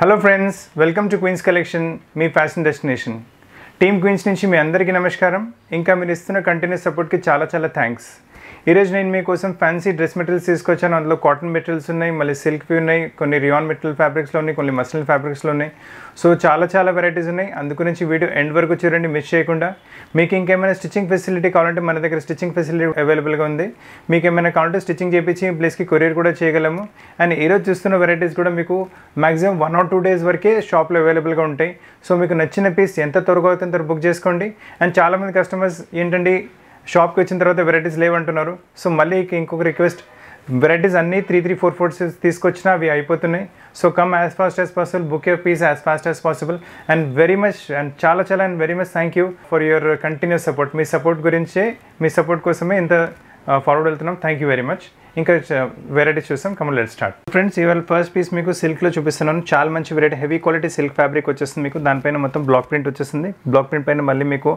hello friends welcome to queens collection మీ fashion destination team queens నుంచి మీ అందరికీ నమస్కారం ఇంకా మీరు ఇస్తున్న కంటిన్యూస్ సపోర్ట్కి చాలా చాలా థ్యాంక్స్ ఈరోజు నేను మీకోసం ఫ్యాన్సీ డ్రెస్ మెటీరియల్స్ తీసుకొచ్చాను అందులో కాటన్ మెటీరియల్స్ ఉన్నాయి మళ్ళీ సిల్క్వి ఉన్నాయి కొన్ని రియాన్ మెటీరియల్ ఫ్యాబ్రిక్స్లో ఉన్నాయి కొన్ని మసలిన్ ఫ్యాబ్రిక్స్లో ఉన్నాయి సో చాలా చాలా వెరైటీస్ ఉన్నాయి అందుగురించి వీడియో ఎండ్ వరకు చూడండి మిస్ చేయకుండా మీకు ఇంకేమైనా స్టిచ్చింగ్ ఫెసిలిటీ కావాలంటే మన దగ్గర స్టిచ్చింగ్ ఫెసిలిటీ అవైలబుల్గా ఉంది మీకు ఏమైనా కావాలంటే స్టిచ్చింగ్ చేయించి ప్లేస్కి కొరియర్ కూడా చేయగలము అండ్ ఈరోజు చూస్తున్న వెరైటీస్ కూడా మీకు maximum one or two days వరకే షాప్లో అవైలబుల్గా ఉంటాయి సో మీకు నచ్చిన పీస్ ఎంత త్వరగా అవుతుందో బుక్ చేసుకోండి అండ్ చాలామంది కస్టమర్స్ ఏంటండి షాప్కి వచ్చిన తర్వాత వెరైటీస్ లేవంటున్నారు సో మళ్ళీ ఇంకొక రిక్వెస్ట్ వెరైటీస్ అన్నీ త్రీ త్రీ ఫోర్ ఫోర్ తీసుకొచ్చినా అవి అయిపోతున్నాయి so come as fast as possible book your piece as fast as possible and very much and చాలా చాలా and very much thank you for your continuous support మీ support గురించే మీ support కోసమే ఇంత ఫార్వర్డ్ వెళ్తున్నాం థ్యాంక్ యూ వెరీ మచ్ ఇంకా varieties చూస్తాం కమల్ లెట్ స్టార్ట్ ఫ్రెండ్స్ ఇవాళ ఫస్ట్ పీస్ మీకు సిల్క్లో చూపిస్తున్నాను చాలా మంచి variety heavy quality silk fabric వచ్చేస్తుంది మీకు దానిపైన మొత్తం బ్లాక్ ప్రింట్ వచ్చేస్తుంది బ్లాక్ ప్రింట్ పైన మళ్ళీ మీకు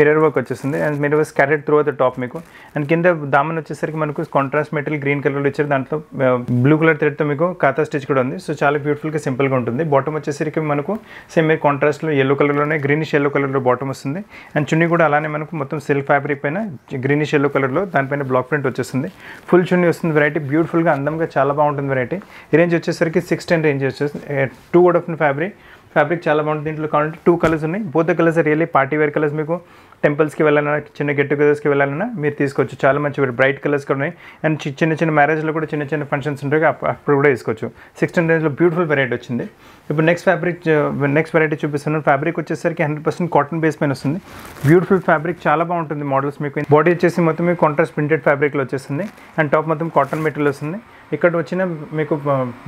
మిరర్ వర్క్ వచ్చేస్తుంది and mirror work carried through అవుతుంది టాప్ మీకు అండ్ కింద దామన్ వచ్చేసరికి మనకు కాంట్రాస్ట్ మెటీరియల్ గ్రీన్ కలర్లో ఇచ్చారు దాంట్లో బ్లూ కలర్ థ్రెడ్తో మీకు కాతా స్టిచ్ కూడా ఉంది సో చాలా బ్యూటిఫుల్గా సింపుల్గా ఉంటుంది బాటమ్ వచ్చేసరికి మనకు సేమ్ మీరు కాంట్రాస్ట్లో ఎల్లో కలర్లోనే గ్రీనిష్ ఎల్లో కలర్లో బాటమ్ వస్తుంది అండ్ చున్నీ కూడా అలానే మనకు మొత్తం సిల్క్ ఫ్యాబ్రిక్ పైన గ్రీనిష్ ఎల్లో కలర్లో దానిపైన బ్లాక్ ప్రింట్ వచ్చేస్తుంది ఫుల్ చున్నీ కంటిన్యూ వస్తుంది వెరైటీ బ్యూటిఫుల్గా అందంగా చాలా బాగుంటుంది వెరైటీ రేంజ్ వచ్చేసరికి సిక్స్ టెన్ రేంజ్ వచ్చేసి టూ కూడా ఫ్యాబ్రిక్ ఫ్యాబ్రిక్ చాలా బాగుంటుంది దీంట్లో కావాలంటే టూ కలర్స్ ఉన్నాయి both colours really party wear colours మీకు టెంపుల్స్కి వెళ్ళాలన్నా చిన్న గెట్ టుగెదర్స్కి వెళ్ళాలన్నా మీరు తీసుకోవచ్చు చాలా మంచి బ్రైట్ కలర్స్ కూడా ఉన్నాయి అండ్ చిన్న చిన్న మ్యారేజ్లో కూడా చిన్న చిన్న ఫంక్షన్స్ ఉంటాయి అప్పుడు కూడా తీసుకోవచ్చు సిక్స్టీన్ రేంజ్లో బ్యూటిఫుల్ వెరైటీ వచ్చింది ఇప్పుడు నెక్స్ట్ ఫ్యాబ్రిక్ నెక్స్ట్ వెరైటీ చూపిస్తున్నాను ఫ్యాబ్రిక్ వచ్చేసరికి హండ్రెడ్ పర్సెంట్ కాటన్ బేస్ పైన వస్తుంది బ్యూటిఫుల్ ఫ్యాబ్రిక్ చాలా బాగుంటుంది మోడల్స్ మీకు బాడీ వచ్చేసి మొత్తం మీకు కాంట్రాస్ట్ ప్రింటెడ్ ఫ్యాబ్రిక్లో వచ్చేస్తుంది అండ్ టాప్ మొత్తం కాటన్ మెటీరియల్ వస్తుంది ఇక్కడ వచ్చిన మీకు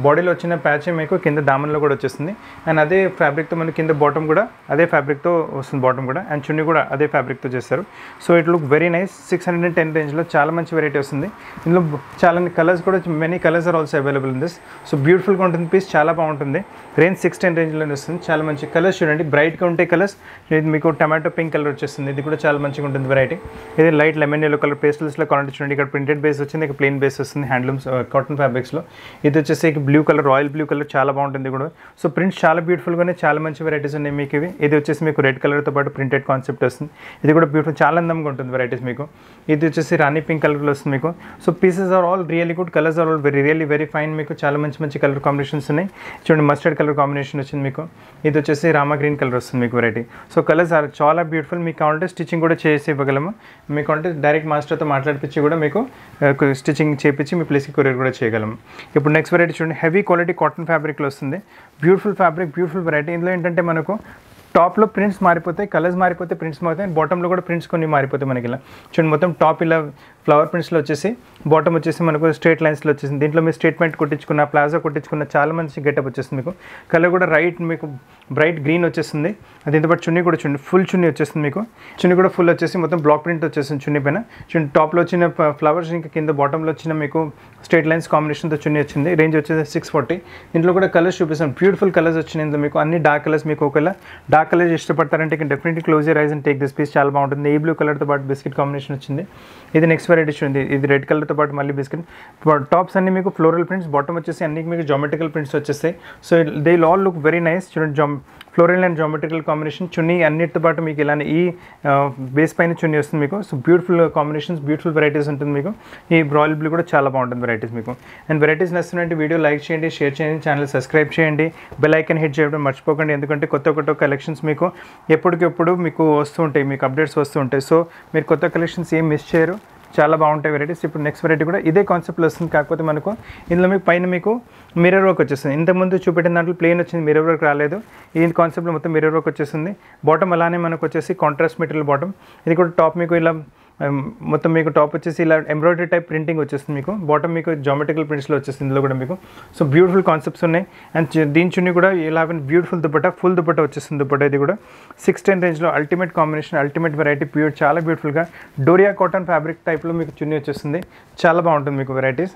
బాడీలో వచ్చిన ప్యాచ్ మీకు కింద దామన్లో కూడా వచ్చేస్తుంది అండ్ అదే ఫ్యాబ్రిక్తో మనకి కింద బాటమ్ కూడా అదే ఫ్యాబ్రిక్తో వస్తుంది బాటమ్ కూడా అండ్ చున్నీ కూడా అదే ఫ్యాబ్రిక్తో చేస్తారు so it look very nice six hundred and ten రేంజ్లో చాలా మంచి వెరైటీ వస్తుంది ఇందులో చాలా కలర్స్ కూడా many colours are also available ఉంది సో బ్యూటిఫుల్గా ఉంటుంది పీస్ చాలా బాగుంటుంది రేంజ్ సిక్స్ టెన్ రేంజ్లో వస్తుంది చాలా మంచి కలర్స్ చూడండి బ్రైట్గా ఉంటే కలర్స్ ఇది మీకు టమాటో పింక్ కలర్ వచ్చేస్తుంది ఇది కూడా చాలా మంచిగా ఉంటుంది వెరైటీ ఇది లైట్ లెమన్ ఎల్లో కలర్ పేస్టల్స్లో క్వాలిటీ చూడండి ఇక్కడ ప్రింటెడ్ బేస్ వచ్చింది ఇక ప్లెయిన్ బేస్ వస్తుంది హ్యాండ్లూమ్స్ కాటన్ uh, కాటన్ ఫ్యాబ్రిక్స్లో ఇది వచ్చేసి blue colour royal blue colour చాలా బాగుంటుంది కూడా సో ప్రింట్స్ చాలా బ్యూటిఫుల్గానే చాలా మంచి వెరైటీస్ ఉన్నాయి మీకు ఇవి ఇది వచ్చేసి మీకు రెడ్ కలర్తో పాటు ప్రింటెడ్ కాన్సెప్ట్ వస్తుంది ఇది కూడా బ్యూటిఫుల్ చాలా అందంగా ఉంటుంది వెరైటీస్ మీకు ఇది వచ్చేసి రాణి పింక్ కలర్లో వస్తుంది మీకు so pieces are all really good colours are all very really very fine మీకు చాలా మంచి మంచి కలర్ కాంబినేషన్స్ ఉన్నాయి చూడండి మస్టర్డ్ కలర్ కాంబినేషన్ వచ్చింది మీకు ఇది వచ్చేసి రామా గ్రీన్ కలర్ వస్తుంది మీకు వెరైటీ సో కలర్స్ ఆర్ చాలా బ్యూటిఫుల్ మీకు కావాలంటే స్టిచ్చింగ్ కూడా చేసి ఇవ్వగలము మీకు అంటే డైరెక్ట్ మాస్టర్తో మాట్లాడిపించి కూడా మీకు స్టిచ్చింగ్ చేపించి మీ ప్లేస్కి కొరియర్ కూడా చేయగలం ఇప్పుడు నెక్స్ట్ వెరైటీ చూడండి హెవీ క్వాలిటీ కాటన్ ఫ్యాబ్రిక్లో వస్తుంది బ్యూటిఫుల్ ఫ్యాబ్రిక్ బ్యూటిఫుల్ వెరైటీ ఇందులో ఏంటంటే మనకు టాప్లో ప్రింట్స్ మారిపోతాయి కలర్స్ మారిపోతే ప్రింట్స్ మారుతాయి బాటంలో కూడా ప్రింట్స్ కొన్ని మారిపోతాయి మనకి ఇలా చూడండి మొత్తం టాప్ ఇలా ఫ్లవర్ ప్రింట్స్లో వచ్చేసి బాటమ్ వచ్చేసి మనకు స్ట్రేట్ లైన్స్లో వచ్చేసింది దీంట్లో మీరు స్టేట్మెంట్ కొట్టించుకున్న ప్లాజా కొట్టించుకున్న చాలా మంచి గెటప్ వచ్చేసింది మీకు కలర్ కూడా రైట్ మీకు బ్రైట్ గ్రీన్ వచ్చేసింది దీంతోపాటు చున్నీ కూడా చున్నీ ఫుల్ చున్నీ వచ్చేసింది మీకు చున్నీ కూడా ఫుల్ వచ్చేసి మొత్తం బ్లాక్ ప్రింట్ వచ్చేసింది చున్నీ పైన చున్నీ టాప్లో వచ్చిన ఫ్లవర్స్ ఇంకా కింద బాటంలో వచ్చిన మీకు స్ట్రేట్ లైన్స్ కాంబినేషన్తో చున్నీ వచ్చింది రేంజ్ వచ్చేసి సిక్స్ ఫార్టీ దీంట్లో కూడా కలర్స్ చూపిస్తాను బ్యూటిఫుల్ కలర్స్ వచ్చినాయి మీకు అన్ని డార్క్ కలర్స్ మీకు ఒకవేళ డార్క్ కలర్స్ ఇష్టపడతారంటే definitely close rise and take this piece చాలా బాగుంటుంది ఈ బ్లూ కలర్తో పాటు బిస్కెట్ కాంబినేషన్ వచ్చింది ఇది నెక్స్ట్ వెరైటీస్ ఉంది ఇది రెడ్ కలర్తో పాటు మళ్ళీ బిస్కెట్ టాప్స్ అన్ని మీకు ఫ్లోరల్ ప్రింట్స్ బాటమ్ వచ్చేసి అన్ని మీకు జామెట్రికల్ ప్రింట్స్ వచ్చేస్తాయి so they all look very nice చూడండి జామ్ ఫ్లోరల్ అండ్ జామెట్రికల్ కాంబినేషన్ చున్నీ అన్నిటితో పాటు మీకు ఇలానే ఈ బేస్ పైన చున్నీ వస్తుంది మీకు so beautiful combinations beautiful varieties ఉంటుంది మీకు ఈ బ్రాయిల్ బ్లూ కూడా చాలా బాగుంటుంది వెరైటీస్ మీకు అండ్ వెరైటీస్ నచ్చినట్టు వీడియో లైక్ చేయండి షేర్ చేయండి ఛానల్ సబ్స్క్రైబ్ చేయండి బెల్ ఐకన్ హిట్ చేయడం మర్చిపోకండి ఎందుకంటే కొత్త కొత్త కలెక్షన్స్ మీకు ఎప్పటికెప్పుడు మీకు వస్తూ ఉంటాయి మీకు అప్డేట్స్ వస్తూ ఉంటాయి సో మీరు కొత్త కలెక్షన్స్ ఏం మిస్ చేయరు చాలా బాగుంటాయి వెరైటీస్ ఇప్పుడు నెక్స్ట్ వెరైటీ కూడా ఇదే కాన్సెప్ట్లో వస్తుంది కాకపోతే మనకు ఇందులో మీకు పైన మీకు మిర్రర్ వర్క్ వచ్చేస్తుంది ఇంతకుముందు చూపెట్టిన దాంట్లో ప్లేన్ వచ్చింది మిర్రర్ వర్క్ రాలేదు ఈ కాన్సెప్ట్లో మొత్తం మిర్రర్ వర్క్ వచ్చేస్తుంది బాటమ్ అలానే మనకు వచ్చేసి కాంట్రాస్ట్ మెటీరియల్ బాటమ్ ఇది కూడా టాప్ మీకు ఇలా మొత్తం మీకు టాప్ వచ్చేసి ఇలా ఎంబ్రాయిడరీ టైప్ ప్రింటింగ్ వచ్చేస్తుంది మీకు బాటమ్ మీకు జామెట్రికల్ ప్రింట్స్లో వచ్చేస్తుంది ఇందులో కూడా మీకు సో బ్యూటిఫుల్ కాన్సెప్ట్స్ ఉన్నాయి అండ్ దీని చున్నీ కూడా ఇలా బ్యూటిఫుల్ దుపట్టా ఫుల్ దుపట్టా వచ్చేస్తుంది దుపట్టా ఇది కూడా సిక్స్ టెన్ రేంజ్లో ultimate combination ultimate variety pure చాలా బ్యూటిఫుల్గా డోరియా కాటన్ ఫ్యాబ్రిక్ టైప్లో మీకు చున్నీ వచ్చేస్తుంది చాలా బాగుంటుంది మీకు వెరైటీస్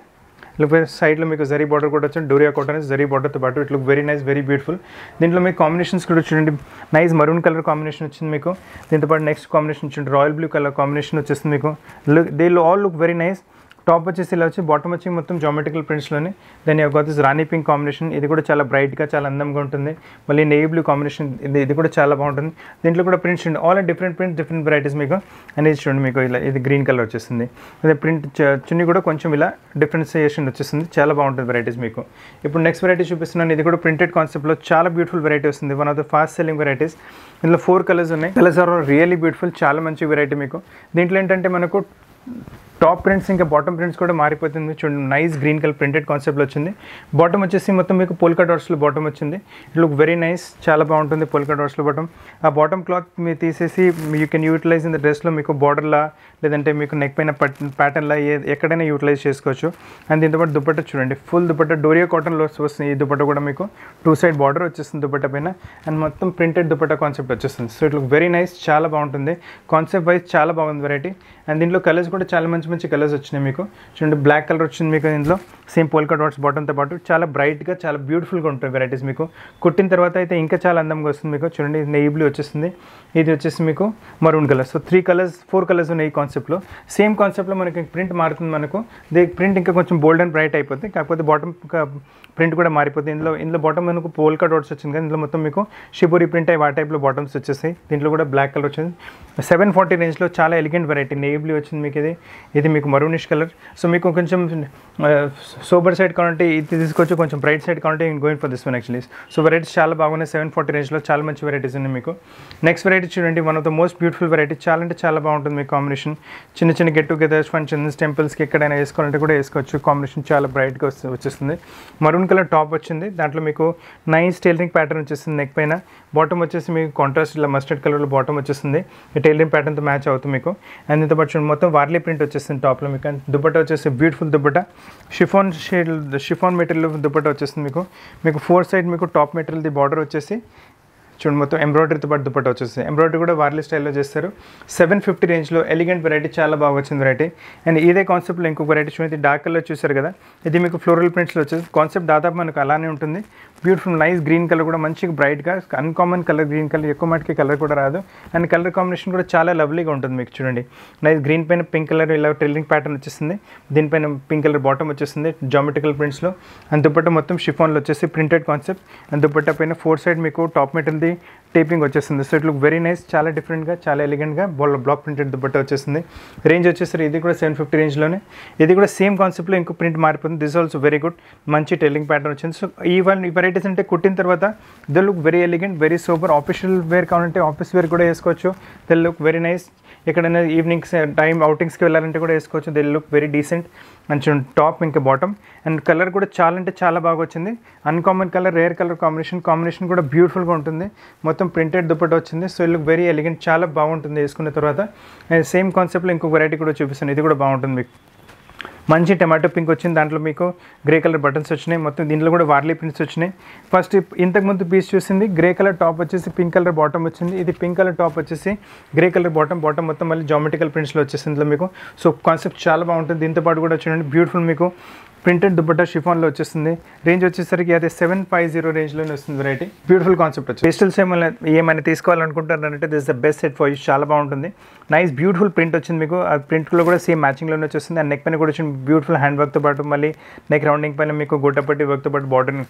లుక్ వేరే సైడ్లో మీకు జరీ బార్డర్ కూడా వచ్చింది డోరియా కాటన్ జరీ బార్డర్తో పాటు it look very nice very beautiful దీంట్లో మీకు కాంబినేషన్స్ కూడా చూడండి నైస్ మరూన్ కలర్ కాంబినేషన్ వచ్చింది మీకు దీంతో పాటు నెక్స్ట్ కాంబినేషన్ చూడండి రాయల్ బ్లూ కలర్ కాంబినేషన్ వచ్చేస్తుంది మీకు look they all look very nice top వచ్చేసి ఇలా వచ్చి బాటమ్ వచ్చి మొత్తం జామెట్రికల్ ప్రింట్స్లోనే దాని యొక్క రాణి పింక్ కాంబినేషన్ ఇది కూడా చాలా బ్రైట్గా చాలా అందంగా ఉంటుంది మళ్ళీ నెయ్యి బ్లూ కాంబినేషన్ ఇది ఇది కూడా చాలా బాగుంటుంది దీంట్లో కూడా ప్రింట్స్ ఉండి all different prints different varieties మీకు అనేది చూడండి మీకు ఇలా ఇది గ్రీన్ కలర్ వచ్చేసింది అదే ప్రింట్ చున్నీ కూడా కొంచెం ఇలా డిఫరెన్సియేషన్ వచ్చేసింది చాలా బాగుంటుంది వెరైటీస్ మీకు ఇప్పుడు నెక్స్ట్ వెరైటీ చూపిస్తున్నాను ఇది కూడా ప్రింటెడ్ కాన్సెప్ట్లో చాలా బ్యూటిఫుల్ వెరైటీ వస్తుంది one of the fast selling varieties ఇందులో ఫోర్ కలర్స్ ఉన్నాయి కలర్స్ ఆర్ రియల్లీ బ్యూటిఫుల్ చాలా మంచి వెరైటీ మీకు దీంట్లో ఏంటంటే మనకు టాప్ ప్రింట్స్ ఇంకా బాటమ్ ప్రింట్స్ కూడా మారిపోతుంది చూడండి నైస్ గ్రీన్ కలర్ ప్రింటెడ్ కాన్సెప్ట్లో వచ్చింది బాటమ్ వచ్చేసి మొత్తం మీకు పోల్కా డోర్స్లో బాటమ్ వచ్చింది ఇట్ లుక్ వెరీ నైస్ చాలా బాగుంటుంది పోల్కా డోర్స్లో బాటమ్ ఆ బాటమ్ క్లాత్ మీరు తీసేసి you can utilize in the డ్రెస్లో మీకు బార్డర్లా లేదంటే మీకు నెక్ పైన ప్యాటర్న్లా ఏ ఎక్కడైనా యూటిలైజ్ చేసుకోవచ్చు అండ్ దీంతోపాటు దుపట్ట చూడండి ఫుల్ దుపట్ట డోరియా కాటన్లో వస్తుంది ఈ దుపట్ట కూడా మీకు టూ సైడ్ బార్డర్ వచ్చేస్తుంది దుపట్ట పైన అండ్ మొత్తం ప్రింటెడ్ దుపట్ట కాన్సెప్ట్ వచ్చేస్తుంది so it look very nice చాలా బాగుంటుంది కాన్సెప్ట్ వైజ్ చాలా బాగుంది వెరైటీ అండ్ దీంట్లో కలర్స్ కూడా చాలా మంచి మంచి మంచి కలర్స్ వచ్చినాయి మీకు చూడండి బ్లాక్ కలర్ వచ్చింది మీకు ఇందులో సేమ్ పోల్కా డాట్స్ బాటంతో పాటు చాలా బ్రైట్గా చాలా బ్యూటిఫుల్గా ఉంటాయి వెరైటీస్ మీకు కుట్టిన తర్వాత అయితే ఇంకా చాలా అందంగా వస్తుంది మీకు చూడండి నెయ్యి బ్లూ వచ్చేస్తుంది ఇది వచ్చేసి మీకు maroon colour so three colours four colours ఉన్నాయి ఈ కాన్సెప్ట్లో సేమ్ కాన్సెప్ట్లో మనకి ప్రింట్ మారుతుంది మనకు ప్రింట్ ఇంకా కొంచెం బోల్డ్ అండ్ బ్రైట్ అయిపోతుంది కాకపోతే బాటమ్ ప్రింట్ కూడా మారిపోతుంది ఇందులో ఇందులో బాటమ్ మనకు పోల్కా డాట్స్ వచ్చింది కానీ ఇందులో మొత్తం మీకు షిపూరి ప్రింట్ అయ్యి ఆ టైప్లో బాటమ్స్ వచ్చేసాయి దీంట్లో కూడా బ్లాక్ కలర్ వచ్చింది సెవెన్ ఫార్టీ రేంజ్లో చాలా ఎలిగెంట్ వెరైటీ నేవ్లీ వచ్చింది మీకు ఇది ఇది మీకు మరూనిష్ కలర్ సో మీకు కొంచెం సోబర్ సైడ్ కావాలంటే ఇది తీసుకోవచ్చు కొంచెం బ్రైట్ సైడ్ కావాలంటే నేను going for this one actually so varieties చాలా బాగున్నాయి సెవెన్ ఫార్టీ రేంజ్లో చాలా మంచి వెరైటీస్ ఉన్నాయి మీకు నెక్స్ట్ వెరైటీ చూడండి one of the most beautiful variety చాలా అంటే చాలా బాగుంటుంది మీకు కాంబినేషన్ చిన్న చిన్న గెట్ టుగెదర్స్ ఫండ్ చిన్న టెంపుల్స్కి ఎక్కడైనా వేసుకోవాలంటే కూడా వేసుకోవచ్చు కాంబినేషన్ చాలా బ్రైట్గా వచ్చేస్తుంది మరూన్ మెరూన్ కలర్ టాప్ వచ్చింది దాంట్లో మీకు నైస్ టైలరింగ్ ప్యాటర్న్ వచ్చేసింది నెక్ పైన బాటమ్ వచ్చేసి మీకు కాంట్రాస్ట్ ఇలా మస్టర్డ్ కలర్లో బాటమ్ వచ్చేసింది టైలరింగ్ ప్యాటర్న్తో మ్యాచ్ అవుతుంది మీకు అండ్ దీంతో పాటు మొత్తం వార్లీ ప్రింట్ వచ్చేసింది టాప్లో మీకు అండ్ దుప్పట వచ్చేసి beautiful dupatta chiffon shade chiffon material dupatta వచ్చేసింది మీకు మీకు ఫోర్ సైడ్ మీకు టాప్ మెటీరియల్ది బార్డర్ వచ్చేసి చూడండి మొత్తం ఎంబ్రాయిడరీతో పాటు దుపట్టా వచ్చేస్తుంది ఎంబ్రాయిడరీ కూడా వార్లీ స్టైల్లో చేస్తారు సెవెన్ ఫిఫ్టీ రేంజ్లో ఎలిగెంట్ వెరైటీ చాలా బాగా వచ్చింది వెరైటీ అండ్ ఇదే కాన్సెప్ట్లో ఇంకొక వెరైటీ చూడండి డార్క్ కలర్ చూసారు కదా ఇది మీకు ఫ్లోరల్ ప్రింట్స్లో వచ్చేసి కాన్సెప్ట్ దాదాపు మనకు అలానే ఉంటుంది బ్యూటిఫుల్ నైస్ గ్రీన్ కలర్ కూడా మంచి బ్రైట్గా అన్కామన్ కలర్ గ్రీన్ కలర్ ఎక్కువ మటుకి కలర్ కూడా రాదు అండ్ కలర్ కాంబినేషన్ కూడా చాలా లవ్లీగా ఉంటుంది మీకు చూడండి నైస్ గ్రీన్ పైన పింక్ కలర్ ఇలా ట్రిల్లింగ్ ప్యాటర్న్ వచ్చేసింది దీనిపైన పింక్ కలర్ బాటమ్ వచ్చేసింది జామెటికల్ ప్రింట్స్లో అండ్ దుపట్ట మొత్తం షిఫాన్లో వచ్చేసి ప్రింటెడ్ కాన్సెప్ట్ అండ్ దుపట్ట పైన ఫోర్ సైడ్ మీకు టాప్ మెటల్ day టేపింగ్ వచ్చేసింది so it look very nice చాలా డిఫరెంట్గా చాలా ఎలిగెంట్గా వాళ్ళ బ్లాక్ ప్రింటెడ్ దుబ్బట్ట వచ్చేసింది రేంజ్ వచ్చేసరి ఇది కూడా సెవెన్ ఫిఫ్టీ రేంజ్లోనే ఇది కూడా సేమ్ కాన్సెప్ట్లో ఇంకో ప్రింట్ మారిపోతుంది దిస్ ఆల్సో వెరీ గుడ్ మంచి టెల్లింగ్ ప్యాటర్న్ వచ్చింది సో ఈ ఈ వెరైటీస్ అంటే కుట్టిన తర్వాత the look very elegant very super official wear కావాలంటే ఆఫీస్ వేర్ కూడా వేసుకోవచ్చు ద లుక్ వెరీ నైస్ ఎక్కడైనా ఈవినింగ్స్ టైం అవుటింగ్స్కి వెళ్ళాలంటే కూడా వేసుకోవచ్చు ది లుక్ వెరీ డీసెంట్ మంచి టాప్ ఇంకా బాటమ్ అండ్ కలర్ కూడా చాలా అంటే చాలా బాగా వచ్చింది uncommon colour rare colour combination combination కూడా బ్యూటిఫుల్గా ఉంటుంది మొత్తం మొత్తం ప్రింటెడ్ దుప్పటి వచ్చింది సో లుక్ వెరీ ఎలిగెంట్ చాలా బాగుంటుంది వేసుకున్న తర్వాత అండ్ సేమ్ కాన్సెప్ట్లో ఇంకో వెరైటీ కూడా చూపిస్తాను ఇది కూడా బాగుంటుంది మీకు మంచి టమాటో పింక్ వచ్చింది దాంట్లో మీకు గ్రే కలర్ బటన్స్ వచ్చినాయి మొత్తం దీంట్లో కూడా వార్లీ ప్రింట్స్ వచ్చినాయి ఫస్ట్ ఇంతకుముందు పీస్ చూసింది గ్రే కలర్ టాప్ వచ్చేసి పింక్ కలర్ బాటమ్ వచ్చింది ఇది పింక్ కలర్ టాప్ వచ్చేసి గ్రే కలర్ బాటమ్ బాటమ్ మొత్తం మళ్ళీ జామెటికల్ ప్రింట్స్లో వచ్చేసింది మీకు సో కాన్సెప్ట్ చాలా బాగుంటుంది దీంతో పాటు కూడా చూడండి బ్యూటిఫుల్ మీకు ప్రింటెడ్ దుపట్టా షిఫాన్లో వచ్చేస్తుంది రేంజ్ వచ్చేసరికి అదే సెవెన్ ఫైవ్ జీరో రేంజ్లోనే వస్తుంది వెరైటీ బ్యూటిఫుల్ కాన్సెప్ట్ వచ్చి పేస్టల్స్ ఏమైనా ఏమైనా తీసుకోవాలనుకుంటున్నారంటే this the best set for you చాలా బాగుంటుంది నైస్ బ్యూటిఫుల్ ప్రింట్ వచ్చింది మీకు ఆ ప్రింట్లో కూడా సేమ్ మ్యాచింగ్లోనే వచ్చేస్తుంది అండ్ నెక్ పైన కూడా వచ్చింది బ్యూటిఫుల్ హ్యాండ్ వర్క్తో పాటు మళ్ళీ నెక్ రౌండింగ్ పైన మీకు గుట్టపట్టి వర్క్తో పాటు బాటన్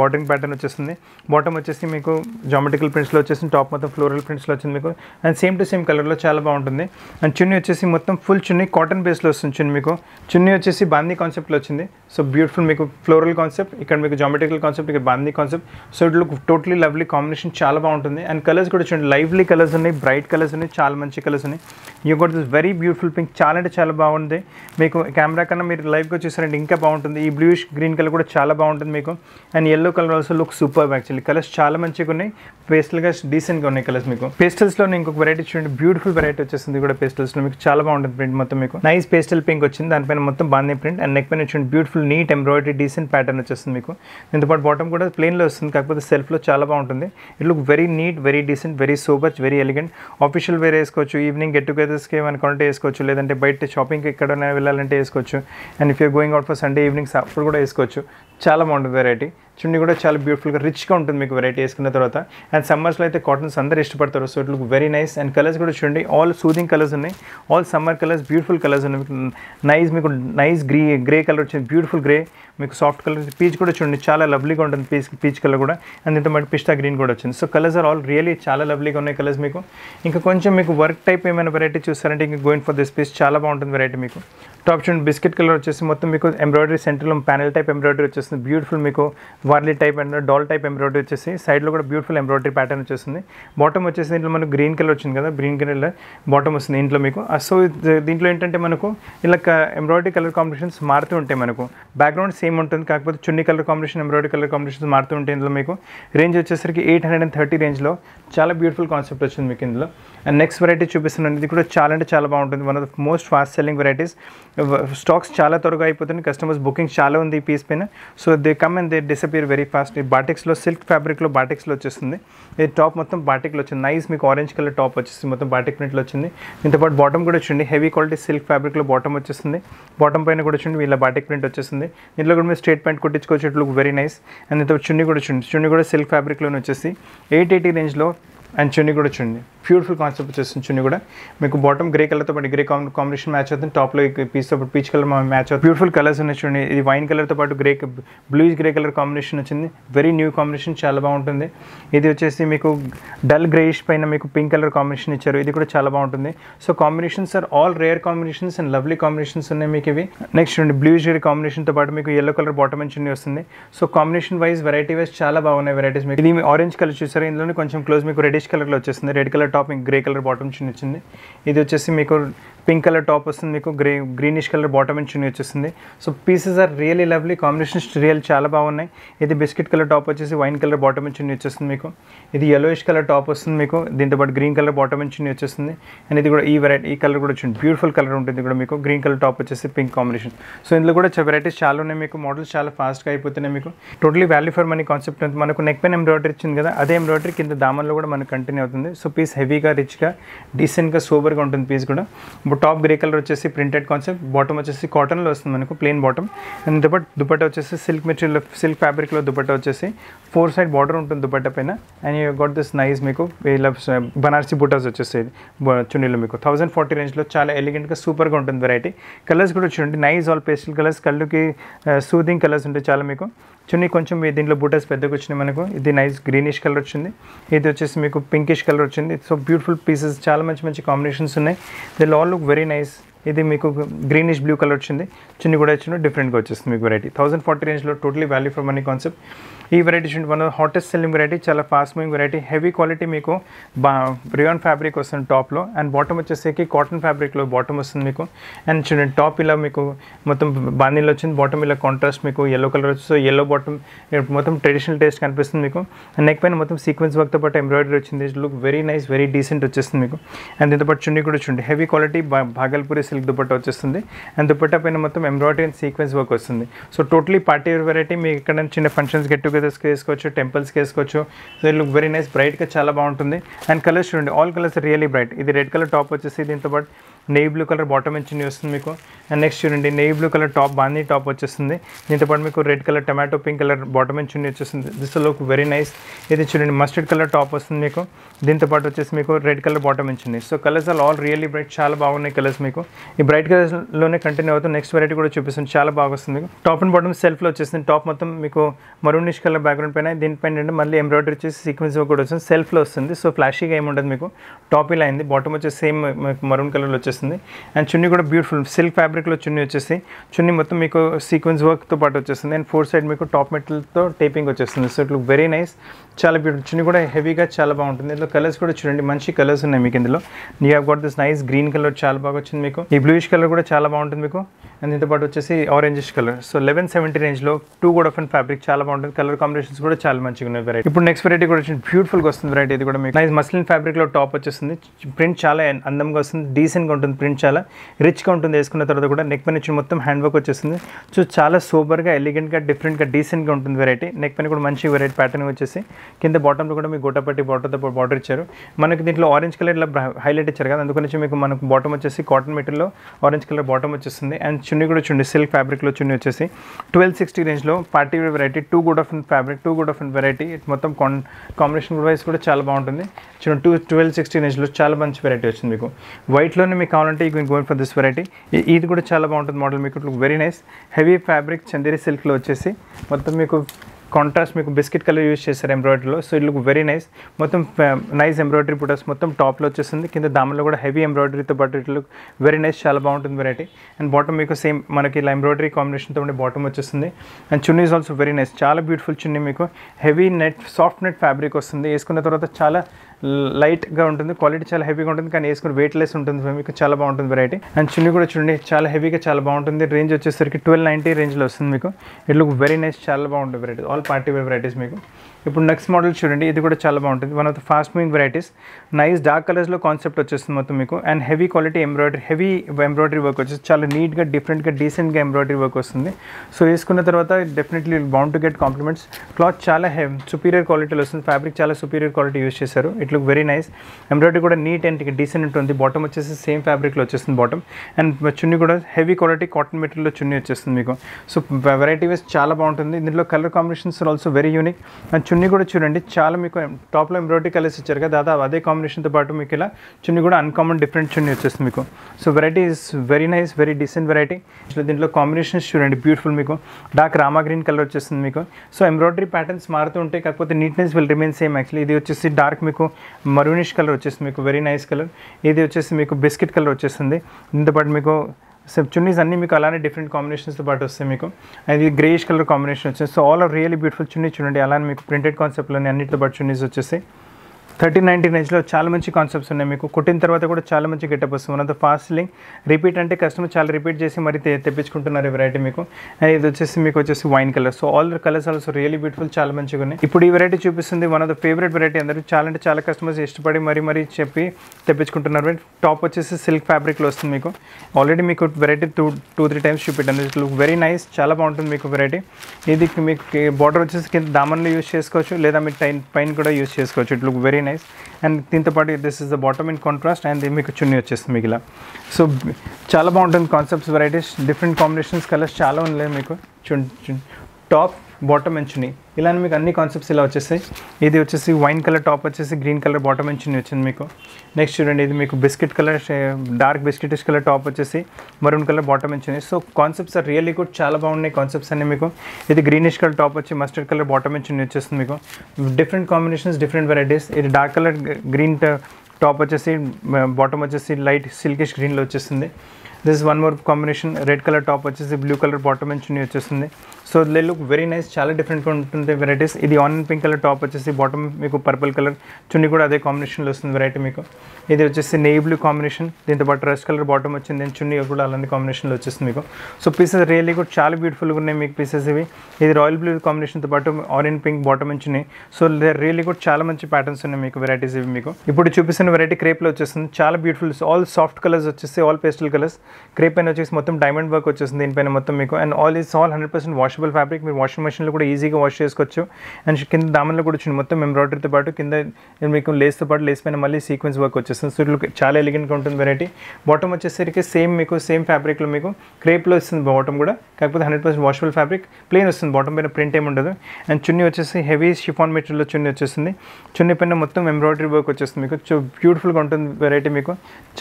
బాటన్ ప్యాటర్న్ వచ్చేస్తుంది బాటమ్ వచ్చేసి మీకు జామెటికల్ ప్రింట్స్లో వచ్చేసింది టాప్ మొత్తం ఫ్లోరల్ ప్రింట్స్లో వచ్చింది మీకు అండ్ సేమ్ టు సేమ్ కలర్లో చాలా బాగుంటుంది అండ్ చున్నీ వచ్చేసి మొత్తం ఫుల్ చున్నీ కాటన్ బేస్లో వస్తుంది చున్నీ మీకు చున్నీ వచ్చేసి బాందీ కాన్సెప్ట్లో వచ్చింది సో బ్యూటిఫుల్ మీకు ఫ్లోరల్ కాన్సెప్ట్ ఇక్కడ మీకు జామెటికల్ కాన్సెప్ట్ ఇక్కడ బాందీ concept so it look totally lovely combination చాలా బాగుంటుంది అండ్ కలర్స్ కూడా చూడండి లైవ్లీ కలర్స్ ఉన్నాయి బ్రైట్ కలర్స్ ఉన్నాయి చాలా మంచి కలర్స్ ఉన్నాయి you got this very beautiful pink చాలా అంటే చాలా బాగుంది మీకు కెమెరా కన్నా మీరు లైవ్గా చూసారంటే ఇంకా బాగుంటుంది ఈ బ్లూష్ గ్రీన్ కలర్ కూడా చాలా బాగుంటుంది మీకు and yellow colour also look super actually colours చాలా మంచిగా ఉన్నాయి పేస్టల్గా డీసెంట్గా ఉన్నాయి కలర్స్ మీకు పేస్టల్స్లో ఇంకొక వెరైటీ చూడండి బ్యూటిఫుల్ వెరైటీ వచ్చేసింది కూడా పేస్టల్స్లో మీకు చాలా బాగుంటుంది ప్రింట్ మొత్తం మీకు నైస్ పేస్టల్ పింక్ వచ్చింది దానిపైన మొత్తం బాగానే ప్రింట్ అండ్ నెక్ పైన వచ్చింది beautiful neat embroidery decent pattern వచ్చేస్తుంది మీకు దీంతోపాటు బాటమ్ కూడా ప్లేన్లో వస్తుంది కాకపోతే సెల్ఫ్లో చాలా బాగుంటుంది it look very neat very decent very super very elegant official wear వేసుకోవచ్చు వేసుకోవచ్చు ఈవినింగ్ గెట్ టుగెదర్స్కి ఏమనుకుంటే వేసుకోవచ్చు లేదంటే బయట షాపింగ్కి ఎక్కడైనా వెళ్ళాలంటే వేసుకోవచ్చు and if you're going out for Sunday evenings అప్పుడు కూడా వేసుకోవచ్చు చాలా బాగుంటుంది వెరైటీ చున్నీ కూడా చాలా బ్యూటిఫుల్గా రిచ్గా ఉంటుంది మీకు వెరైటీ వేసుకున్న తర్వాత అండ్ సమ్మర్స్లో అయితే కాటన్స్ అందరూ ఇష్టపడతారు so it look very nice and colours కూడా చూడండి ఆల్ సూదింగ్ కలర్స్ ఉన్నాయి all summer colours beautiful colours ఉన్నాయి మీకు నైస్ మీకు నైస్ గ్రీ గ్రే కలర్ వచ్చింది బ్యూటిఫుల్ గ్రే మీకు సాఫ్ట్ కలర్ పీచ్ కూడా చూడండి చాలా లవ్లీగా ఉంటుంది పీచ్ పీచ్ కలర్ కూడా అండ్ ఇంత మటు పిస్తా గ్రీన్ కూడా వచ్చింది so colours are all really చాలా లవ్లీగా ఉన్నాయి కలర్స్ మీకు ఇంకా కొంచెం మీకు వర్క్ టైప్ ఏమైనా వెరైటీ చూస్తారంటే ఇంకా గోయిన్ ఫర్ దిస్ పీస్ చాలా బాగుంటుంది వెరైటీ మీకు టాప్ చూడండి బిస్కెట్ కలర్ వచ్చేసి మొత్తం మీకు ఎంబ్రాయిడరీ సెంటర్లో ప్యానల్ టైప్ ఎంబ్రాయిడరీ వచ్చేస్తుంది బ్యూటిఫుల్ మీకు Warli type and doll type embroidery వచ్చేసి సైడ్లో కూడా బ్యూటిఫుల్ ఎంబ్రాయిడరీ ప్యాటర్న్ వచ్చేసింది బాటమ్ వచ్చేసి దీంట్లో మనకు గ్రీన్ కలర్ వచ్చింది కదా గ్రీన్ కలర్ బాటమ్ వస్తుంది ఇంట్లో మీకు సో దీంట్లో ఏంటంటే మనకు ఇలా ఎంబ్రాయిడరీ కలర్ కాంబినేషన్స్ మారుతూ ఉంటాయి మనకు బ్యాక్గ్రౌండ్ సేమ్ ఉంటుంది కాకపోతే chunni colour combination embroidery colour combinations మారుతూ ఉంటాయి ఇందులో మీకు రేంజ్ వచ్చేసరికి ఎయిట్ హండ్రెడ్ అండ్ థర్టీ రేంజ్లో చాలా బ్యూటిఫుల్ కాన్సెప్ట్ వచ్చింది మీకు ఇందులో అండ్ నెక్స్ట్ వెరైటీ చూపిస్తున్నాను ఇది కూడా చాలా అంటే చాలా బాగుంటుంది one of the most fast selling varieties stocks చాలా త్వరగా అయిపోతుంది కస్టమర్స్ బుకింగ్ చాలా ఉంది ఈ పీస్ పైన so they come and they disappear మీరు వెరీ ఫాస్ట్ ఈ బాటిక్స్లో సిల్క్ ఫ్యాబ్రిక్లో బాటిక్స్లో వచ్చేస్తుంది ఈ టాప్ మొత్తం బాటిక్లో వచ్చింది నైస్ మీకు ఆరెంజ్ కలర్ టాప్ వచ్చేసి మొత్తం బాటిక్ ప్రింట్లో వచ్చింది ఇంతపాటు బాటమ్ కూడా వచ్చింది హెవీ క్వాలిటీ సిల్క్ ఫ్యాబ్రిక్లో బాటమ్ వచ్చేస్తుంది బాటమ్ పైన కూడా వచ్చింది వీళ్ళ బాటిక్ ప్రింట్ వచ్చేసింది దీంట్లో కూడా మీరు స్ట్రేట్ ప్యాంట్ కుట్టించుకోవచ్చు లుక్ వెరీ నైస్ అండ్ ఇంత చున్నీ కూడా చున్నీ చున్నీ కూడా సిల్క్ ఫ్యాబ్రిక్లోనే వచ్చేసి ఎయిట్ ఎయిటీ రేంజ్లో అండ్ చున్నీ కూడా చూడండి బ్యూటిఫుల్ కాన్సెప్ట్ వచ్చేసింది చున్నీ కూడా మీకు బాటమ్ గ్రే కలర్తో పాటు గ్రే కాంబినేషన్ మ్యాచ్ అవుతుంది టాప్లో పీస్తో పాటు పీచ్ కలర్ మ్యాచ్ అవుతుంది బ్యూటిఫుల్ కలర్స్ ఉన్నాయి చూడండి ఇది వైన్ కలర్తో పాటు grey blue grey colour combination వచ్చింది వెరీ న్యూ కాంబినేషన్ చాలా బాగుంటుంది ఇది వచ్చేసి మీకు డల్ గ్రేష్ పైన మీకు పింక్ కలర్ కాంబినేషన్ ఇచ్చారు ఇది కూడా చాలా బాగుంటుంది so combinations are all rare combinations and lovely combinations ఉన్నాయి మీకు ఇవి నెక్స్ట్ చూడండి బ్లూ గ్రే కాంబినేషన్తో పాటు మీకు yellow colour bottom and chunni వస్తుంది so combination wise variety wise చాలా బాగున్నాయి వెరైటీస్ మీకు ఇది ఆరెంజ్ కలర్ చూసారు ఇందులో కొంచెం క్లోజ్ మీకు రెడీ కలర్లో వచ్చేసింది red colour top grey colour bottom చిన్న వచ్చింది ఇది వచ్చేసి మీకు పింక్ కలర్ టాప్ వస్తుంది మీకు grey greenish colour bottom and chunni వచ్చేస్తుంది so pieces are really lovely combinations real చాలా బాగున్నాయి ఇది బిస్కెట్ కలర్ టాప్ వచ్చేసి wine colour bottom and chunni వచ్చేస్తుంది మీకు ఇది యెలోయిష్ కలర్ టాప్ వస్తుంది మీకు దీంతో పాటు green colour bottom and chunni వచ్చేస్తుంది అండ్ ఇది కూడా ఈ వెరైటీ ఈ కలర్ కూడా వచ్చింది బ్యూటిఫుల్ కలర్ ఉంటుంది కూడా మీకు గ్రీన్ కలర్ టాప్ వచ్చేసి పింక్ కాంబినేషన్ సో ఇందులో కూడా వెరైటీస్ చాలా ఉన్నాయి మీకు మోడల్స్ చాలా ఫాస్ట్గా అయిపోతున్నాయి మీకు totally value for money concept ఉంది మనకు నెక్ పెన్ ఎంబ్రాయిడరీ ఇచ్చింది కదా అదే ఎంబ్రాయిడరీ కింద దామన్లో కూడా మనకు కంటిన్యూ అవుతుంది సో పీస్ హెవీగా రిచ్గా డీసెంట్గా సూపర్గా ఉంటుంది పీస్ కూడా ટોપ ગ્રэйકલર હશે સી પ્રિન્ટેડ કોન્સેપ્ટ બોટમ હશે સી કોટન લો હશે મને કો પ્લેન બોટમ એન ધેબટ દુપટ્ટા હશે silk material of silk fabric લો દુપટ્ટા હશે ફોર સાઈડ બોર્ડર ઉંટું દુપટ્ટા પેના and you have got This Nice મેકો વેલ અપ બનારસી બુટસ હશે ચુની લો મેકો 140 રેન્જ લો ચાલે एलिગન્ટ ક સુપર ગો ઉંટું વેરાઈટી કલર્સ કુડો જુઓ chunni nice all pastel colours કલ્લુકી સૂધીંગ કલર્સ ઉંટે ચાલે મેકો ચુની કોંચમ વી દીંતલો બુટસ પેદક ઉછને મને કો ઈધી નાઈસ ગ્રીનીશ કલર ઉછુંદી ઈધી છેસી મેકો પિંકિશ કલર ઉછુંદી સો બ્યુટિફુલ પીસીસ ચાલે મંચી મંચી કોમ્બિનેશન્સ ઉ very nice ఇది మీకు గ్రీనిష్ బ్లూ కలర్ వచ్చింది చిన్న కూడా వచ్చిన డిఫరెంట్గా వచ్చేస్తుంది మీకు వెరైటీ థౌసండ్ ఫార్టీ రేంజ్లో totally value for money concept ఈ వెరైటీ చూడండి వన్ హాటెస్ట్ సెల్లింగ్ వెరైటీ చాలా fast moving variety heavy quality మీకు బా రియాన్ ఫ్యాబ్రిక్ వస్తుంది టాప్లో అండ్ బాటమ్ వచ్చేసరికి కాటన్ ఫ్యాబ్రిక్లో బాటమ్ వస్తుంది మీకు అండ్ చూడండి టాప్ ఇలా మీకు మొత్తం బాందీలో వచ్చింది బాటమ్ ఇలా కాంట్రాస్ట్ మీకు ఎల్లో కలర్ వచ్చింది ఎల్లో బాటమ్ మొత్తం ట్రెడిషనల్ టేస్ట్ కనిపిస్తుంది మీకు అండ్ నెక్ పైన మొత్తం సీక్వెన్స్ వర్క్తో పాటు ఎంబ్రాయిడరీ వచ్చింది look very nice very decent వచ్చేస్తుంది మీకు అండ్ దీంతో పాటు చున్నీ కూడా చూడండి heavy quality Bhagalpuri silk dupatta వచ్చేస్తుంది అండ్ దుపట్టా పైన మొత్తం ఎంబ్రాయిడరీ అండ్ సీక్వెన్స్ వర్క్ వస్తుంది సో టోటలీ పార్టీ వెరైటీ మీకు ఇక్కడ చిన్న ఫంక్షన్స్ గెట్ టుగెదర్స్కి వేసుకోవచ్చు టెంపుల్స్కి వేసుకోవచ్చు సో లుక్ వెరీ నైస్ బ్రైట్గా చాలా బాగుంటుంది అండ్ కలర్స్ చూడండి ఆల్ కలర్స్ రియలీ బ్రైట్ ఇది రెడ్ కలర్ టాప్ వచ్చేసి దీంతో పాటు నెయ్యి బ్లూ కలర్ బాటమ్ ఎంచుని వస్తుంది మీకు అండ్ నెక్స్ట్ చూడండి నెయ్యి బ్లూ కలర్ టాప్ బాందీ టాప్ వచ్చేస్తుంది దీంతో పాటు మీకు red colour tomato pink colour bottom ఎంచుని వచ్చేస్తుంది దిస్ లుక్ వెరీ నైస్ ఇది చూడండి మస్టర్డ్ కలర్ టాప్ వస్తుంది మీకు దీంతో పాటు వచ్చేసి మీకు రెడ్ కలర్ బాటమ్ ఎంచుని so colours all all really bright చాలా బాగున్నాయి కలర్స్ మీకు ఈ బ్రైట్ కలర్స్లోనే కంటిన్యూ అవుతుంది నెక్స్ట్ వెరైటీ కూడా చూపిస్తుంది చాలా బాగా వస్తుంది టాప్ అండ్ బాటమ్ సెల్ఫ్లో వచ్చేసింది టాప్ మొత్తం మీకు మరూనిష్ కలర్ బ్యాక్గ్రౌండ్ పైన దీనిపైన అంటే మళ్ళీ ఎంబ్రాయిడరీ వచ్చేసి సీక్వెన్స్ కూడా వస్తుంది సెల్ఫ్లో వస్తుంది సో ఫ్లాషీగా ఏమి ఉండదు మీకు టాప్ ఇలా అయింది బాటమ్ వచ్చేసి సేమ్ మరూన్ కలర్లో వచ్చేసి వచ్చేస్తుంది అండ్ చున్నీ కూడా బ్యూటిఫుల్ సిల్క్ ఫ్యాబ్రిక్లో చున్నీ వచ్చేసి చున్నీ మొత్తం మీకు సీక్వెన్స్ వర్క్తో పాటు వచ్చేస్తుంది అండ్ ఫోర్ సైడ్ మీకు టాప్ మెటల్తో టేపింగ్ వచ్చేస్తుంది సో ఇట్లు వెరీ నైస్ చాలా బ్యూటిఫుల్ చున్నీ కూడా హెవీగా చాలా బాగుంటుంది ఇందులో కలర్స్ కూడా చూడండి మంచి కలర్స్ ఉన్నాయి మీకు ఇందులో నీ have got this nice green colour చాలా బాగా వచ్చింది మీకు ఈ బ్లూయిష్ కలర్ కూడా చాలా బాగుంటుంది మీకు అండ్ దీంతో పాటు వచ్చేసి orangish colour so eleven seventy రేంజ్లో టూ కూడా ఫన్ ఫ్యాబ్రిక్ చాలా బాగుంటుంది కలర్ కాంబినేషన్స్ కూడా చాలా మంచిగా ఉన్నాయి వెరైటీ ఇప్పుడు నెక్స్ట్ వెరైటీ కూడా వచ్చింది బ్యూటిఫుల్గా వస్తుంది వెరైటీ ఇది కూడా మీకు నైస్ మస్లిన్ ఫ్యాబ్రిక్లో టాప్ వచ్చేస్తుంది ప్రింట్ చాలా అందంగా వస్తుంది డీసెంట్గా ఉంటుంది ప్రింట్ చాలా రిచ్గా ఉంటుంది వేసుకున్న తర్వాత కూడా నెక్ పని వచ్చి మొత్తం హ్యాండ్ వర్క్ వచ్చేసింది సో చాలా సూపర్గా ఎలిగెంట్గా డిఫరెంట్గా డీసెంట్గా ఉంటుంది వెరైటీ నెక్ పని కూడా మంచి వెరైటీ ప్యాటర్న్ వచ్చేసి కింద బాటంలో కూడా మీకు గొట్టపట్టి బాటర్తో బార్డర్ ఇచ్చారు మనకి దీంట్లో ఆరెంజ్ కలర్ ఇలా హైలైట్ ఇచ్చారు కదా అందుకని మీకు మనకు బాటమ్ వచ్చేసి కాటన్ మెటీరియల్లో ఆరెంజ్ కలర్ బాటమ్ వచ్చేస్తుంది అండ్ చున్నీ కూడా చూడండి సిల్క్ ఫ్యాబ్రిక్లో చున్నీ వచ్చేసి ట్వెల్వ్ సిక్స్టీ రేంజ్లో party wear variety two good of fabric too good of variety మొత్తం కాంబినేషన్ వైస్ కూడా చాలా బాగుంటుంది చూడండి టూ ట్వెల్వ్ సిక్స్టీ రేంజ్లో చాలా మంచి వెరైటీ వచ్చింది మీకు వైట్లోనే మీకు కావాలంటే ఈ గోయిన్ ఫర్ దిస్ వెరైటీ ఇది కూడా చాలా బాగుంటుంది మోడల్ మీకు very nice heavy fabric Chanderi సిల్క్లో వచ్చేసి మొత్తం మీకు కాంట్రాస్ట్ మీకు బిస్కెట్ కలర్ యూస్ చేశారు ఎంబ్రాయిడరీలో so it look very nice మొత్తం నైస్ ఎంబ్రాయిడరీ ప్రొడక్ట్స్ మొత్తం టాప్లో వచ్చేసింది కింద దామలో కూడా హెవీ ఎంబ్రాయిడరీతో పాటు ఇట్ లుక్ వెరీ నైస్ చాలా బాగుంటుంది వెరైటీ అండ్ బాటమ్ మీకు సేమ్ మనకి ఇలా ఎంబ్రాయిడరీ కాంబినేషన్తో ఉండే బాటమ్ వచ్చేస్తుంది and chunnis also very nice చాలా బ్యూటిఫుల్ చున్నీ మీకు heavy net soft net fabric వస్తుంది వేసుకున్న తర్వాత చాలా లైట్గా ఉంటుంది క్వాలిటీ చాలా హెవీగా ఉంటుంది కానీ వేసుకుని వెయిట్ లెస్ ఉంటుంది మీకు చాలా బాగుంటుంది వెరైటీ అండ్ చున్నీ కూడా చూడండి చాలా హెవీగా చాలా బాగుంటుంది రేంజ్ వచ్చేసరికి ట్వెల్వ్ నైంటీ రేంజ్లో వస్తుంది మీకు ఇట్ లుక్ వెరీ నైస్ చాలా బాగుంటుంది variety all party wear varieties మీకు ఇప్పుడు నెక్స్ట్ మోడల్ చూడండి ఇది కూడా చాలా బాగుంటుంది one of the fast moving varieties nice dark కలర్స్లో కాన్సెప్ట్ వచ్చేస్తుంది మొత్తం మీకు and heavy quality embroidery heavy embroidery work వచ్చేసి చాలా నీట్గా డిఫరెంట్గా డీసెంట్గా ఎంబ్రాయిడరీ వర్క్ వస్తుంది సో వేసుకున్న తర్వాత definitely bound to get compliments cloth చాలా హె సుపీరియర్ క్వాలిటీలో వస్తుంది ఫ్యాబ్రిక్ చాలా సుపీరియర్ క్వాలిటీ యూస్ చేశారు it look very nice embroidery కూడా నీట్ అండ్ డీసెంట్ ఉంటుంది బాటమ్ వచ్చేసి సేమ్ ఫ్యాబ్రిక్లో వచ్చేస్తుంది బాటమ్ అండ్ చున్నీ కూడా హెవీ క్వాలిటీ కాటన్ మెటీరియల్లో చున్నీ వచ్చేస్తుంది మీకు సో వెరైటీ వేస్ చాలా బాగుంటుంది ఇందులో colour combinations also very unique and చున్నీ కూడా చూడండి చాలా మీకు టాప్లో ఎంబ్రాయిడరీ కలర్స్ ఇచ్చారు కదా దాదాపు అదే కాంబినేషన్తో పాటు మీకు ఇలా చున్నీ కూడా అన్కామన్ డిఫరెంట్ చున్నీ వచ్చేస్తుంది మీకు so variety is very nice very decent variety ఇట్లా దీంట్లో కాంబినేషన్స్ చూడండి బ్యూటిఫుల్ మీకు డార్క్ రామా గ్రీన్ కలర్ వచ్చేస్తుంది మీకు సో ఎంబ్రాయిడరీ ప్యాటర్న్స్ మారుతూ ఉంటాయి కాకపోతే neatness will remain same actually ఇది వచ్చేసి డార్క్ మీకు మరూనిష్ కలర్ వచ్చేస్తుంది మీకు వెరీ నైస్ కలర్ ఇది వచ్చేసి మీకు బిస్కెట్ కలర్ వచ్చేస్తుంది దీంతోపాటు మీకు సో చున్నీస్ అన్నీ మీకు అలానే డిఫరెంట్ కాంబినేషన్స్తో పాటు వస్తాయి మీకు అది గ్రేష్ కలర్ కాంబినేషన్ వచ్చింది so all are really beautiful chunni చూడండి అలానే మీకు ప్రింటెడ్ కాన్సెప్ట్లోనే అన్నిటితో పాటు చున్నీస్ వచ్చేసి థర్టీన్ నైన్టీన్ ఏజ్లో చాలా మంచి కాన్సెప్ట్స్ ఉన్నాయి మీకు కుట్టిన తర్వాత కూడా చాలా మంచి గెటప్ వస్తుంది one of fast selling repeat అంటే కస్టమర్ చాలా రిపీట్ చేసి మరి తెప్పించుకుంటున్నారు వెరైటీ మీకు ఇది వచ్చేసి మీకు వచ్చేసి wine colour so all colours also really beautiful చాలా మంచిగా ఉన్నాయి ఇప్పుడు ఈ వెరైటీ చూపిస్తుంది one of the favourite variety అందరూ చాలా అంటే చాలా కస్టమర్స్ ఇష్టపడి మరి మరి చెప్పి తెప్పించుకుంటున్నారు టాప్ వచ్చేసి సిల్క్ ఫ్యాబ్రిక్లో వస్తుంది మీకు ఆల్రెడీ మీకు variety two two three times చూపెట్టాను ఇట్ లుక్ వెరీ నైస్ చాలా బాగుంటుంది మీకు వెరైటీ ఇది మీకు బార్డర్ వచ్చేసి కింద దామన్లో యూస్ చేసుకోవచ్చు లేదా మీరు టైన్ పైన కూడా యూస్ చేసుకోవచ్చు ఇట్ లుక్ వెరీ वेरी नई अंड दी तो this is the bottom in contrast and चुनी वे मिगल सो चाला बहुत concept variety different combination colours चाल उ टाप బాటమ్ ఎంచుని ఇలా మీకు అన్ని కాన్సెప్ట్స్ ఇలా వచ్చేసాయి ఇది వచ్చేసి వైన్ కలర్ టాప్ వచ్చేసి గ్రీన్ కలర్ బాటమ్ ఎంచుని వచ్చింది మీకు నెక్స్ట్ చూడండి ఇది మీకు biscuit colour dark biscuitish colour top వచ్చేసి మరూన్ కలర్ బాటమ్ ఎంచుని so concepts are really good చాలా బాగున్నాయి కాన్సెప్ట్స్ అన్నీ మీకు ఇది గ్రీనిష్ కలర్ టాప్ వచ్చి మస్టర్డ్ కలర్ బాటమ్ ఎంచుని వచ్చేస్తుంది మీకు డిఫరెంట్ కాంబినేషన్స్ డిఫరెంట్ వెరైటీస్ ఇది డార్క్ కలర్ గ్రీన్ టాప్ వచ్చేసి బాటమ్ వచ్చేసి లైట్ సిల్కిష్ గ్రీన్లో వచ్చేస్తుంది this one more combination red colour top వచ్చేసి బ్లూ కలర్ బాటమ్ ఎంచుని వచ్చేస్తుంది so the look very nice చాలా డిఫరెంట్ ఫ్రంట్ ఉండే వెరైటీస్ ఇది ఆరేన్ పింక్ కలర్ టాప్ వచ్చేసి బాటమ్ మీకు పర్పుల్ కలర్ చున్నీ కూడా అదే కాంబినేషన్ లో వస్తుంది వెరైటీ మీకు ఇది వచ్చేసి ネイビー బ్లూ కాంబినేషన్ దీంతో బటర్ రస్ట్ కలర్ బాటమ్ వచ్చే దేని చున్నీ కూడా అలానే కాంబినేషన్ లో వచ్చేస్తుంది మీకు సో పీసెస్ रियली గుడ్ చాలా బ్యూటిఫుల్ గా ఉన్నే మీకు పీసెస్ ఇవి ఇది రాయల్ బ్లూ కాంబినేషన్ తో బాటమ్ ఆరేన్ పింక్ బాటమ్ అంటే చున్నీ సో దేర్ रियली గుడ్ చాలా మంచి ప్యాటర్న్స్ ఉన్నే మీకు వెరైటీస్ ఇవి మీకు ఇప్పుడు చూపిస్తున్న వెరైటీ క్రేప్ లో వచ్చేస్తుంది చాలా బ్యూటిఫుల్ ఆల్ సాఫ్ట్ కలర్స్ వచ్చేసి ఆల్ పెస్టల్ కలర్స్ క్రేప్ ఎనర్జీస్ మొత్తం డైమండ్ వర్క్ వచ్చేస్తుంది దీనిపైన మొత్తం మీకు and all is all 100% washable fabric మీరు వాషింగ్ మెషిన్లో కూడా ఈజీగా వాష్ చేసుకోవచ్చు అండ్ కింద దామన్లో కూడా వచ్చింది మొత్తం ఎంబ్రాయిడరీతో పాటు కింద మీకు లేస్తో పాటు లేస్ పైన మళ్ళీ సీక్వెన్స్ వర్క్ వచ్చేస్తుంది సో చాలా ఎలిగెంట్గా ఉంటుంది వెరైటీ బాటమ్ వచ్చేసరికి సేమ్ మీకు సేమ్ ఫ్యాబ్రిక్లో మీకు క్రేప్లో వస్తుంది బాటమ్ కూడా కాకపోతే hundred percent washable fabric plain వస్తుంది బాటమ్ పైన ప్రింట్ ఏమి ఉండదు అండ్ చున్నీ వచ్చేసి హెవీ షిఫాన్ మెటీరియల్లో చున్నీ వచ్చేస్తుంది చున్నీ పైన మొత్తం ఎంబ్రాయిడరీ వర్క్ వచ్చేస్తుంది మీకు బ్యూటిఫుల్గా ఉంటుంది వెరైటీ మీకు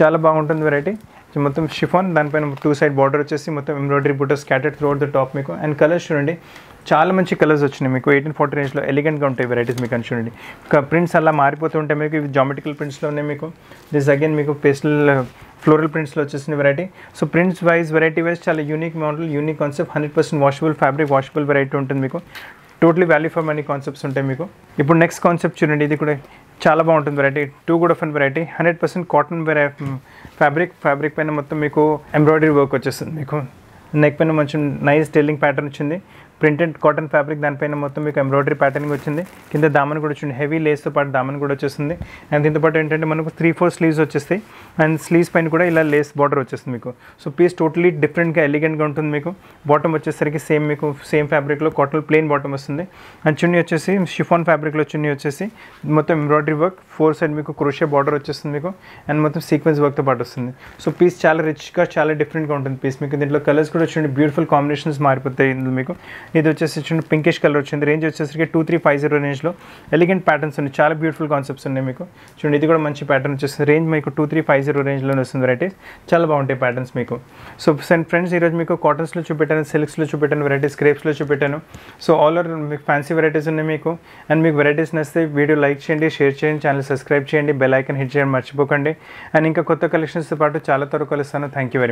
చాలా బాగుంటుంది వెరైటీ మొత్తం షిఫాన్ దానిపైన టూ సైడ్ బార్డర్ వచ్చేసి మొత్తం ఎంబ్రాయిడరీ బుట్ట స్కాటర్డ్ అవుట్ ద టాప్ మీకు అండ్ కలర్స్ చూడండి చాలా మంచి కలర్స్ వచ్చినాయి మీకు ఎయిటీన్ ఫార్టీ రేంజ్లో ఎలిగెంట్గా ఉంటాయి వెరైటీస్ మీకు అని చూడండి ప్రింట్స్ అలా మారిపోతూ ఉంటాయి మీకు ఇవి జామెటికల్ ప్రింట్స్లోనే మీకు దిస్ అగైన్ మీకు పేస్టల్ ఫ్లోరల్ ప్రింట్స్లో వచ్చేసిన variety so prints wise variety wise చాలా unique model unique concept hundred percent washable fabric washable variety ఉంటుంది మీకు totally value for money concepts ఉంటాయి మీకు ఇప్పుడు నెక్స్ట్ కాన్సెప్ట్ చూడండి ఇది కూడా చాలా బాగుంటుంది variety two good of variety hundred percent cotton వెరై ఫ్యాబ్రిక్ ఫ్యాబ్రిక్ పైన మొత్తం మీకు ఎంబ్రాయిడరీ వర్క్ వచ్చేస్తుంది మీకు నెక్ పైన మంచి నైస్ టెల్లింగ్ ప్యాటర్న్ వచ్చింది ప్రింటెడ్ కాటన్ ఫ్యాబ్రిక్ దానిపైన మొత్తం మీకు ఎంబ్రాయిడరీ ప్యాటర్నింగ్ వచ్చింది కింద దామన్ కూడా వచ్చింది హెవీ లేస్తో పాటు దామన్ కూడా వచ్చేస్తుంది అండ్ దీంతో పాటు ఏంటంటే మనకు త్రీ ఫోర్ స్లీవ్స్ వచ్చేస్తాయి అండ్ స్లీవ్స్ పైన కూడా ఇలా లేస్ బార్డర్ వచ్చేస్తుంది మీకు సో పీస్ టోటలీ డిఫరెంట్గా ఎలిగెంట్గా ఉంటుంది మీకు బాటమ్ వచ్చేసరికి సేమ్ మీకు సేమ్ ఫ్యాబ్రిక్లో కాటన్ ప్లెయిన్ బాటమ్ వస్తుంది అండ్ చున్నీ వచ్చేసి షిఫాన్ ఫ్యాబ్రిక్లో చున్నీ వచ్చేసి మొత్తం ఎంబ్రాయిడరీ వర్క్ ఫోర్ సైడ్ మీకు క్రోషే బార్డర్ వచ్చేస్తుంది మీకు అండ్ మొత్తం సీక్వెన్స్ వర్క్తో పాటు వస్తుంది సో పీస్ చాలా రిచ్గా చాలా డిఫరెంట్గా ఉంటుంది పీస్ మీకు దీంట్లో కలర్స్ కూడా చూడండి బ్యూటిఫుల్ కాంబినేషన్స్ మారిపోతాయి ఇందులో మీకు ఇది వచ్చేసి చూడండి పింకిష్ కలర్ వచ్చింది రేంజ్ వచ్చేసరికి టూ త్రీ ఫైవ్ జీరో రేంజ్లో ఎలిగెంట్ ప్యాటర్న్స్ ఉన్నాయి చాలా బ్యూటిఫుల్ కాన్సెప్ట్స్ ఉన్నాయి మీకు చూడండి ఇది కూడా మంచి ప్యాటర్న్ వచ్చేస్తుంది రేంజ్ మీకు టూ త్రీ ఫైవ్ జీరో రేంజ్లో వస్తుంది వెరైటీస్ చాలా బాగుంటాయి ప్యాటర్న్స్ మీకు సో సెండ్ ఫ్రెండ్స్ ఈరోజు మీకు కాటన్స్లో చూపెట్టాను సిల్క్స్లో చూపెట్టాను వెరైటీస్ క్రేప్స్లో చూపెట్టాను సో ఆల్ ఓవర్ మీకు ఫ్యాన్సీ వెరైటీస్ ఉన్నాయి మీకు అండ్ మీకు వెరైటీస్ నచ్చితే వీడియో లైక్ చేయండి షేర్ చేయండి ఛానల్ సబ్స్క్రైబ్ చేయండి బెల్ ఐకన్ హిట్ చేయండి మర్చిపోకండి అండ్ ఇంకా కొత్త కలెక్షన్స్తో పాటు చాలా త్వరగా కలుస్తాను థ్యాంక్ యూ వెరీ మచ్